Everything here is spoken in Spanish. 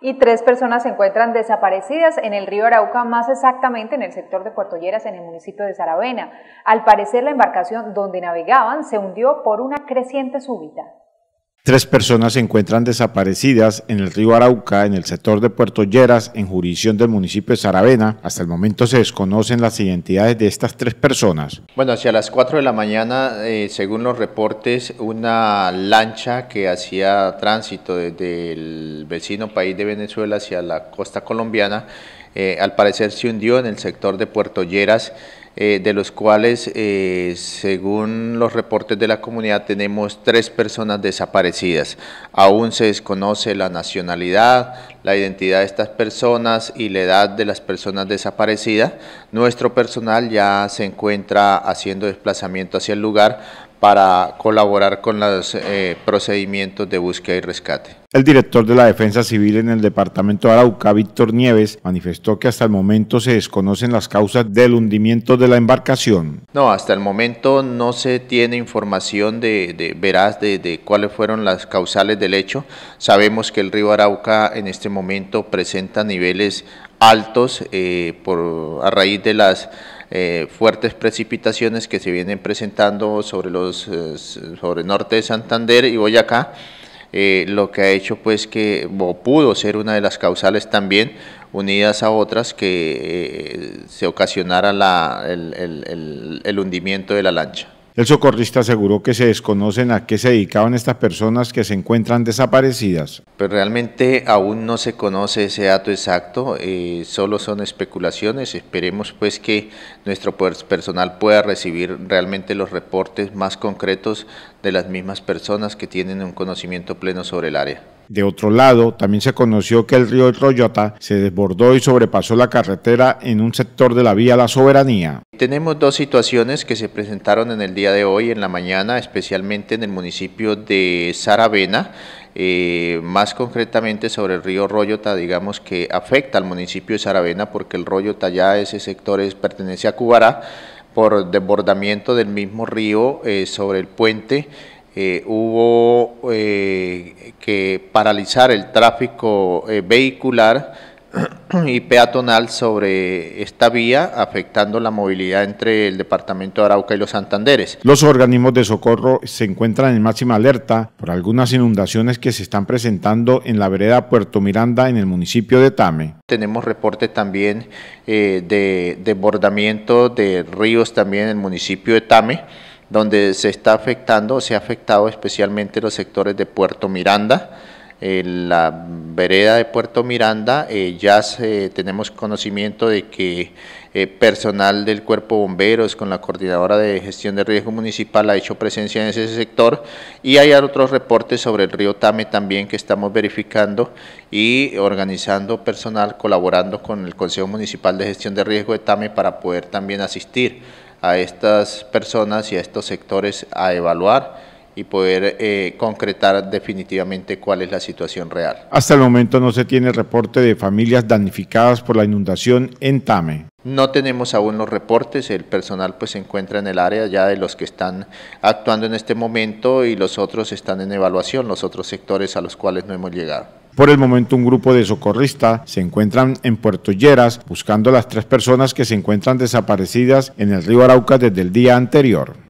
y tres personas se encuentran desaparecidas en el río Arauca, más exactamente en el sector de Puerto Lleras, en el municipio de Saravena. Al parecer, la embarcación donde navegaban se hundió por una creciente súbita. Tres personas se encuentran desaparecidas en el río Arauca, en el sector de Puerto Lleras, en jurisdicción del municipio de Saravena. Hasta el momento se desconocen las identidades de estas tres personas. Bueno, hacia las 4 de la mañana, eh, según los reportes, una lancha que hacía tránsito desde el vecino país de Venezuela hacia la costa colombiana, eh, al parecer se hundió en el sector de Puerto Lleras. Eh, de los cuales, eh, según los reportes de la comunidad, tenemos tres personas desaparecidas. Aún se desconoce la nacionalidad, la identidad de estas personas y la edad de las personas desaparecidas. Nuestro personal ya se encuentra haciendo desplazamiento hacia el lugar para colaborar con los eh, procedimientos de búsqueda y rescate. El director de la Defensa Civil en el departamento de Arauca, Víctor Nieves, manifestó que hasta el momento se desconocen las causas del hundimiento de la embarcación. No, hasta el momento no se tiene información de, veraz de, cuáles fueron las causales del hecho. Sabemos que el río Arauca en este momento presenta niveles altos eh, por, a raíz de las eh, fuertes precipitaciones que se vienen presentando sobre, los, eh, sobre el norte de Santander y Boyacá, eh, lo que ha hecho pues que pudo ser una de las causales también unidas a otras que se ocasionara la, el hundimiento de la lancha. El socorrista aseguró que se desconocen a qué se dedicaban estas personas que se encuentran desaparecidas. Pero pues realmente aún no se conoce ese dato exacto, eh, solo son especulaciones. Esperemos pues que nuestro personal pueda recibir realmente los reportes más concretos de las mismas personas que tienen un conocimiento pleno sobre el área. De otro lado, también se conoció que el río Royota se desbordó y sobrepasó la carretera en un sector de la vía La Soberanía. Tenemos dos situaciones que se presentaron en el día de hoy, en la mañana, especialmente en el municipio de Saravena. Eh, más concretamente sobre el río Royota, digamos que afecta al municipio de Saravena porque el Royota ya ese sector pertenece a Cubará por desbordamiento del mismo río eh, sobre el puente eh, hubo eh, que paralizar el tráfico eh, vehicular y peatonal sobre esta vía, afectando la movilidad entre el departamento de Arauca y los Santanderes. Los organismos de socorro se encuentran en máxima alerta por algunas inundaciones que se están presentando en la vereda Puerto Miranda en el municipio de Tame. Tenemos reportes también de desbordamiento de ríos también en el municipio de Tame donde se está afectando, se ha afectado especialmente los sectores de Puerto Miranda, la vereda de Puerto Miranda eh, ya tenemos conocimiento de que eh, personal del cuerpo bomberos con la coordinadora de gestión de riesgo municipal ha hecho presencia en ese sector y hay otros reportes sobre el río Tame también que estamos verificando y organizando personal colaborando con el Consejo Municipal de Gestión de Riesgo de Tame para poder también asistir a estas personas y a estos sectores a evaluar y poder eh, concretar definitivamente cuál es la situación real. Hasta el momento no se tiene reporte de familias damnificadas por la inundación en Tame. No tenemos aún los reportes, el personal pues se encuentra en el área ya de los que están actuando en este momento y los otros están en evaluación, los otros sectores a los cuales no hemos llegado. Por el momento, un grupo de socorristas se encuentran en Puerto Lleras buscando las tres personas que se encuentran desaparecidas en el río Arauca desde el día anterior.